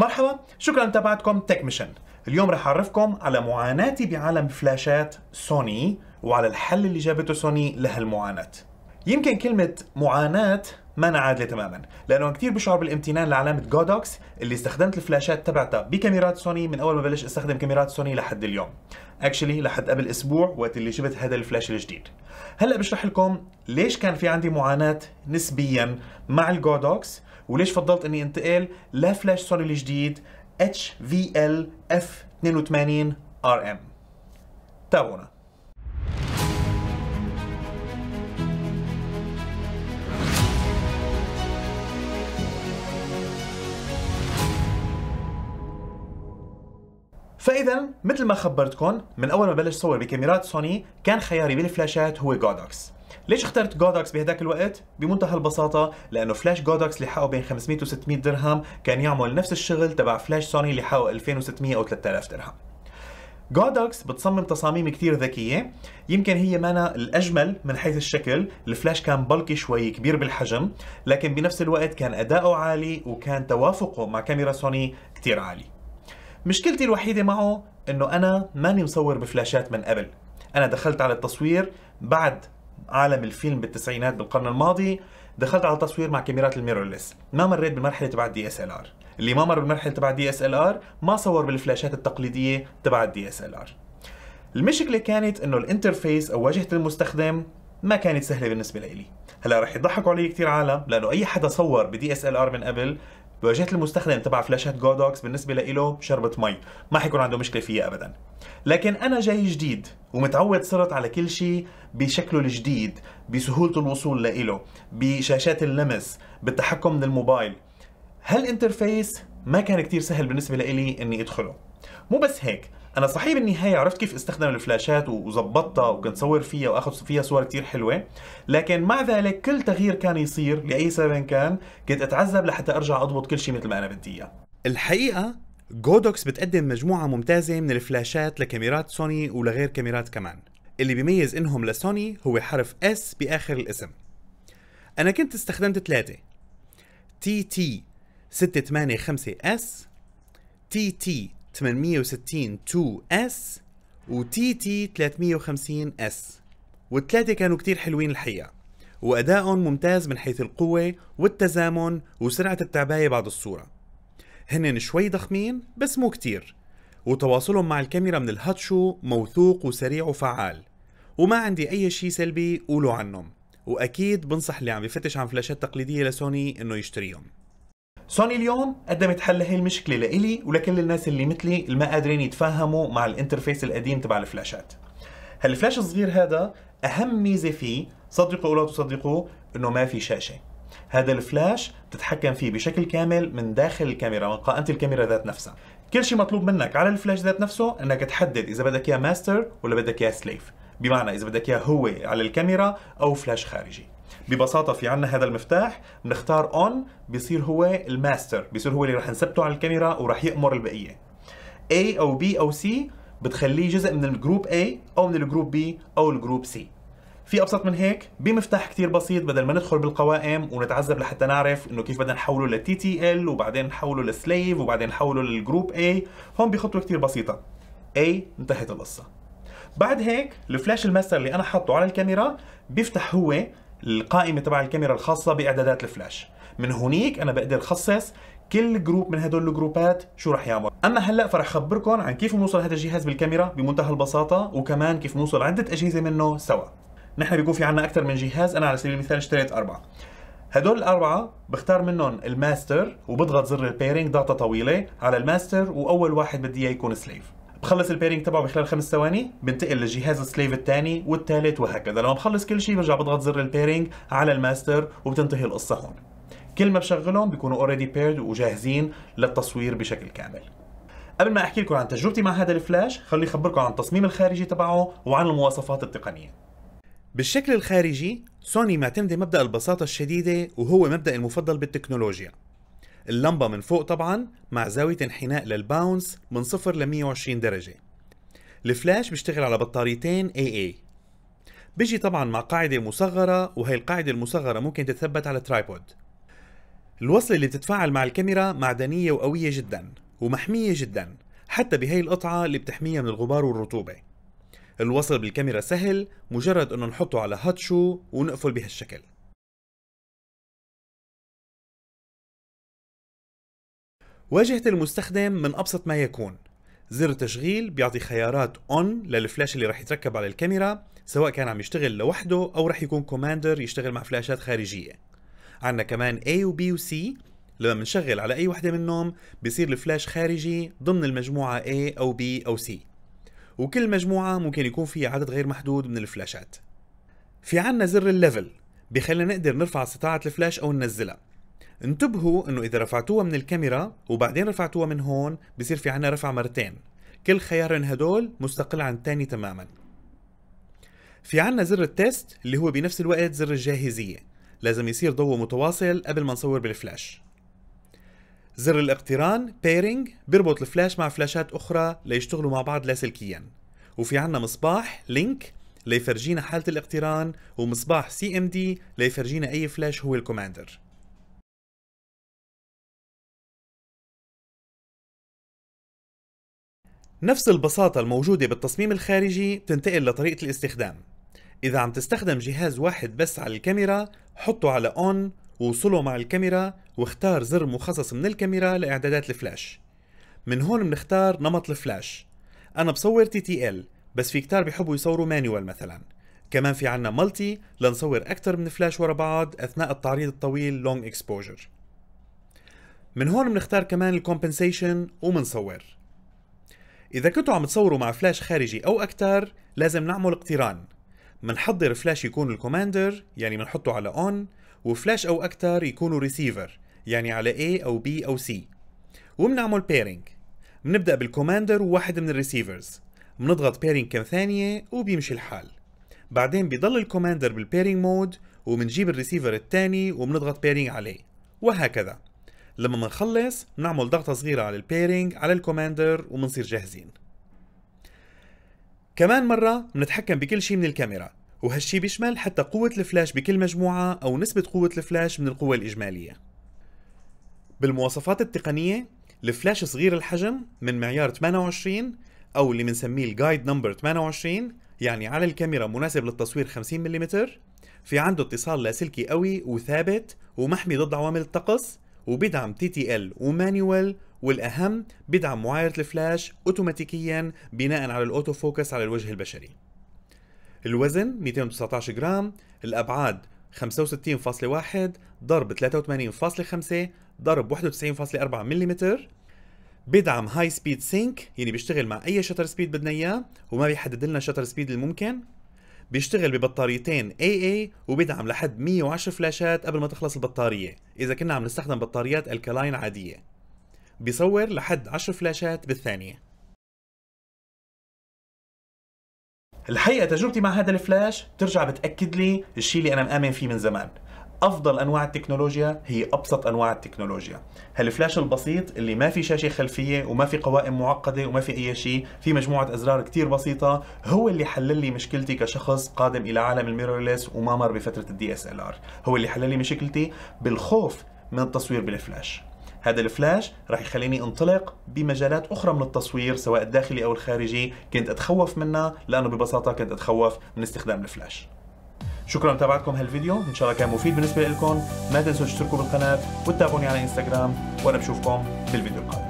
مرحبا شكرا لمتابعتكم تك ميشن اليوم رح اعرفكم على معاناتي بعالم فلاشات سوني وعلى الحل اللي جابته سوني لهالمعاناة يمكن كلمة معاناة ما عادله تماما لانه كثير بشعر بالامتنان لعلامه جودوكس اللي استخدمت الفلاشات تبعتها بكاميرات سوني من اول ما بلش استخدم كاميرات سوني لحد اليوم اكشلي لحد قبل اسبوع وقت اللي جبت هذا الفلاش الجديد هلا بشرح لكم ليش كان في عندي معاناه نسبيا مع الجودوكس وليش فضلت اني انتقل لفلاش سوني الجديد HVL F82 RM تابعونا فاذا مثل ما خبرتكم من اول ما بلش صور بكاميرات سوني كان خياري بالفلاشات هو جودوكس ليش اخترت جودوكس بهداك الوقت؟ بمنتهى البساطة لأنه فلاش جودوكس اللي حقه بين 500 و 600 درهم كان يعمل نفس الشغل تبع فلاش سوني اللي حقه 2600 أو 3000 درهم جودوكس بتصمم تصاميم كتير ذكية يمكن هي مانا الأجمل من حيث الشكل الفلاش كان بلكي شوي كبير بالحجم لكن بنفس الوقت كان أداؤه عالي وكان توافقه مع كاميرا سوني كتير عالي مشكلتي الوحيدة معه انه انا ماني مصور بفلاشات من قبل انا دخلت على التصوير بعد عالم الفيلم بالتسعينات بالقرن الماضي دخلت على التصوير مع كاميرات الميرورلس ما مريت بالمرحله تبع الدي اس ال ار اللي ما مر بالمرحله تبع الدي اس ال ار ما صور بالفلاشات التقليديه تبع الدي اس ال ار المشكله كانت انه الانترفيس او واجهه المستخدم ما كانت سهله بالنسبه لي هلا رح يضحكوا علي كثير عالم لانه اي حدا صور بدي اس ال ار من قبل بواجهه المستخدم تبع فلاشات جودوكس بالنسبه له شربة مي ما حيكون عنده مشكله فيها ابدا لكن انا جاي جديد ومتعود صرت على كل شيء بشكله الجديد بسهوله الوصول له بشاشات اللمس بالتحكم من الموبايل هالانترفيس ما كان كتير سهل بالنسبه لي اني ادخله مو بس هيك انا صحيح بالنهايه عرفت كيف استخدم الفلاشات وظبطتها وكنت صور فيها واخذ فيها صور كثير حلوه لكن مع ذلك كل تغيير كان يصير لاي سبب كان كنت اتعذب لحتى ارجع اضبط كل شيء مثل ما انا بدي اياه الحقيقه جودوكس بتقدم مجموعه ممتازه من الفلاشات لكاميرات سوني ولغير كاميرات كمان اللي بيميز انهم لسوني هو حرف اس باخر الاسم انا كنت استخدمت ثلاثه تي تي 685 اس تي تي 860 2 اس وتي تي 350 اس والثلاثة كانوا كتير حلوين الحقيقة وأدائهم ممتاز من حيث القوة والتزامن وسرعة التعباية بعد الصورة هنن شوي ضخمين بس مو كتير وتواصلهم مع الكاميرا من الهات شو موثوق وسريع وفعال وما عندي أي شيء سلبي قولوا عنهم وأكيد بنصح اللي عم بفتش عن فلاشات تقليدية لسوني إنه يشتريهم سوني اليوم قدمت حل لهي المشكله لإلي ولكل الناس اللي مثلي اللي ما قادرين يتفاهموا مع الانترفيس القديم تبع الفلاشات هالفلاش الصغير هذا اهم ميزه فيه صدقوا او لا تصدقوا انه ما في شاشه هذا الفلاش بتتحكم فيه بشكل كامل من داخل الكاميرا من قائمه الكاميرا ذات نفسها كل شيء مطلوب منك على الفلاش ذات نفسه انك تحدد اذا بدك اياه ماستر ولا بدك اياه سليف بمعنى اذا بدك اياه هو على الكاميرا او فلاش خارجي ببساطه في عنا هذا المفتاح بنختار اون بيصير هو الماستر بيصير هو اللي رح نثبته على الكاميرا ورح يامر البقيه A او B او C بتخليه جزء من الجروب A او من الجروب B او الجروب C في ابسط من هيك بمفتاح كتير بسيط بدل ما ندخل بالقوائم ونتعذب لحتى نعرف انه كيف بدنا نحوله ل TTL وبعدين نحوله لسليف وبعدين نحوله للجروب A هون بخطوه كتير بسيطه A انتهت القصه بعد هيك الفلاش الماستر اللي انا حاطه على الكاميرا بيفتح هو القائمه تبع الكاميرا الخاصه باعدادات الفلاش من هونيك انا بقدر خصص كل جروب من هدول الجروبات شو رح يعمل اما هلا فرح خبركم عن كيف بنوصل هذا الجهاز بالكاميرا بمنتهى البساطه وكمان كيف نوصل عده اجهزه منه سوا نحن بيكون في عنا اكثر من جهاز انا على سبيل المثال اشتريت اربعه هدول الأربعة بختار منهم الماستر وبضغط زر البيرنج ضغطة طويلة على الماستر وأول واحد بدي إياه يكون سليف بخلص البيرنج تبعه بخلال خمس ثواني بنتقل للجهاز السليف الثاني والثالث وهكذا لما بخلص كل شيء برجع بضغط زر البيرنج على الماستر وبتنتهي القصه هون كل ما بشغلهم بيكونوا اوريدي بيرد وجاهزين للتصوير بشكل كامل قبل ما احكي لكم عن تجربتي مع هذا الفلاش خلي اخبركم عن التصميم الخارجي تبعه وعن المواصفات التقنيه بالشكل الخارجي سوني معتمده مبدا البساطه الشديده وهو مبدا المفضل بالتكنولوجيا اللمبة من فوق طبعا مع زاوية انحناء للباونس من 0 ل 120 درجة الفلاش بيشتغل على بطاريتين AA بيجي طبعا مع قاعدة مصغرة وهي القاعدة المصغرة ممكن تتثبت على ترايبود الوصلة اللي بتتفاعل مع الكاميرا معدنية وقوية جدا ومحمية جدا حتى بهي القطعة اللي بتحميها من الغبار والرطوبة الوصل بالكاميرا سهل مجرد انه نحطه على هات شو ونقفل بهالشكل واجهة المستخدم من أبسط ما يكون زر تشغيل بيعطي خيارات اون للفلاش اللي راح يتركب على الكاميرا سواء كان عم يشتغل لوحده او راح يكون كوماندر يشتغل مع فلاشات خارجيه عندنا كمان A و B و C لما بنشغل على اي وحده منهم بصير الفلاش خارجي ضمن المجموعه A او B او C وكل مجموعه ممكن يكون فيها عدد غير محدود من الفلاشات في عندنا زر الليفل بخلينا نقدر نرفع استطاعه الفلاش او ننزلها انتبهوا انه اذا رفعتوها من الكاميرا وبعدين رفعتوها من هون بصير في عنا رفع مرتين كل خيار من هدول مستقل عن الثاني تماما في عنا زر التست اللي هو بنفس الوقت زر الجاهزية لازم يصير ضوء متواصل قبل ما نصور بالفلاش زر الاقتران بيرنج بيربط الفلاش مع فلاشات أخرى ليشتغلوا مع بعض لاسلكيا وفي عنا مصباح لينك ليفرجينا حالة الاقتران ومصباح سي ام دي ليفرجينا أي فلاش هو الكوماندر نفس البساطة الموجودة بالتصميم الخارجي بتنتقل لطريقة الاستخدام إذا عم تستخدم جهاز واحد بس على الكاميرا حطه على أون ووصله مع الكاميرا واختار زر مخصص من الكاميرا لإعدادات الفلاش من هون بنختار نمط الفلاش أنا بصور TTL بس في كتار بحبوا يصوروا مانيوال مثلا كمان في عنا مالتي لنصور أكثر من فلاش ورا بعض أثناء التعريض الطويل Long Exposure من هون بنختار كمان الكومبنسيشن ومنصور إذا كنتوا عم تصوروا مع فلاش خارجي أو أكتر لازم نعمل اقتران منحضر فلاش يكون الكوماندر يعني منحطه على اون وفلاش أو أكتر يكونوا ريسيفر يعني على A أو B أو C وبنعمل بيرنج بنبدأ بالكوماندر وواحد من الريسيفرز بنضغط بيرنج كم ثانية وبيمشي الحال بعدين بيضل الكوماندر بالبيرنج مود وبنجيب الريسيفر الثاني وبنضغط بيرنج عليه وهكذا لما بنخلص بنعمل ضغطة صغيرة على البيرنج على الكوماندر وبنصير جاهزين كمان مرة بنتحكم بكل شيء من الكاميرا وهالشي بيشمل حتى قوة الفلاش بكل مجموعة أو نسبة قوة الفلاش من القوة الإجمالية بالمواصفات التقنية الفلاش صغير الحجم من معيار 28 أو اللي بنسميه الجايد نمبر 28 يعني على الكاميرا مناسب للتصوير 50 ملم في عنده اتصال لاسلكي قوي وثابت ومحمي ضد عوامل الطقس وبيدعم تي تي ال ومانيوال والاهم بيدعم معايره الفلاش اوتوماتيكيا بناء على الاوتو فوكس على الوجه البشري الوزن 219 جرام الابعاد 65.1 ضرب 83.5 ضرب 91.4 ملم بيدعم هاي سبيد سينك يعني بيشتغل مع اي شتر سبيد بدنا اياه وما بيحدد لنا شتر سبيد الممكن بيشتغل ببطاريتين AA وبيدعم لحد 110 فلاشات قبل ما تخلص البطارية إذا كنا عم نستخدم بطاريات الكلاين عادية بيصور لحد 10 فلاشات بالثانية الحقيقة تجربتي مع هذا الفلاش بترجع بتأكد لي الشيء اللي أنا مآمن فيه من زمان افضل انواع التكنولوجيا هي ابسط انواع التكنولوجيا هالفلاش البسيط اللي ما في شاشه خلفيه وما في قوائم معقده وما في اي شيء في مجموعه ازرار كتير بسيطه هو اللي حلل لي مشكلتي كشخص قادم الى عالم الميرورلس وما مر بفتره الدي اس ال ار هو اللي حلل لي مشكلتي بالخوف من التصوير بالفلاش هذا الفلاش راح يخليني انطلق بمجالات اخرى من التصوير سواء الداخلي او الخارجي كنت اتخوف منها لانه ببساطه كنت اتخوف من استخدام الفلاش شكرا لمتابعتكم هالفيديو ان شاء الله كان مفيد بالنسبه لكم ما تنسوا تشتركوا بالقناه وتتابعوني على انستغرام وانا بشوفكم بالفيديو القادم